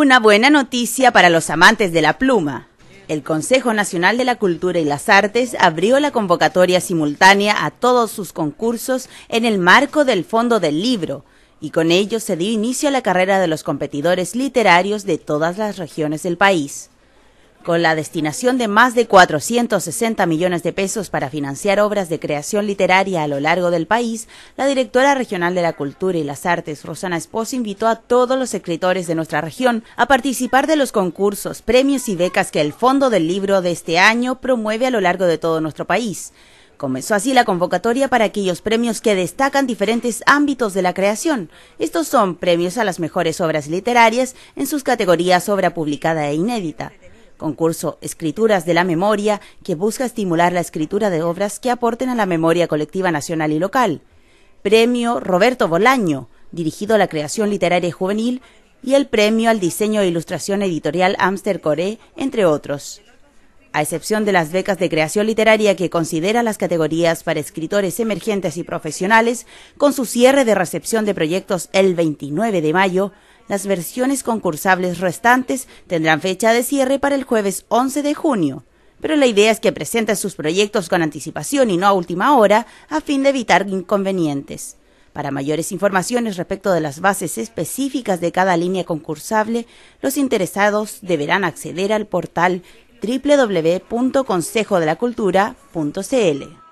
Una buena noticia para los amantes de la pluma. El Consejo Nacional de la Cultura y las Artes abrió la convocatoria simultánea a todos sus concursos en el marco del Fondo del Libro, y con ello se dio inicio a la carrera de los competidores literarios de todas las regiones del país con la destinación de más de 460 millones de pesos para financiar obras de creación literaria a lo largo del país, la directora regional de la Cultura y las Artes, Rosana Espos, invitó a todos los escritores de nuestra región a participar de los concursos, premios y becas que el Fondo del Libro de este año promueve a lo largo de todo nuestro país. Comenzó así la convocatoria para aquellos premios que destacan diferentes ámbitos de la creación. Estos son premios a las mejores obras literarias en sus categorías obra publicada e inédita concurso Escrituras de la Memoria, que busca estimular la escritura de obras que aporten a la memoria colectiva nacional y local. Premio Roberto Bolaño, dirigido a la creación literaria juvenil, y el Premio al Diseño e Ilustración Editorial Amster Coré, entre otros. A excepción de las becas de creación literaria que considera las categorías para escritores emergentes y profesionales, con su cierre de recepción de proyectos el 29 de mayo, las versiones concursables restantes tendrán fecha de cierre para el jueves 11 de junio, pero la idea es que presenten sus proyectos con anticipación y no a última hora a fin de evitar inconvenientes. Para mayores informaciones respecto de las bases específicas de cada línea concursable, los interesados deberán acceder al portal www.consejodelacultura.cl.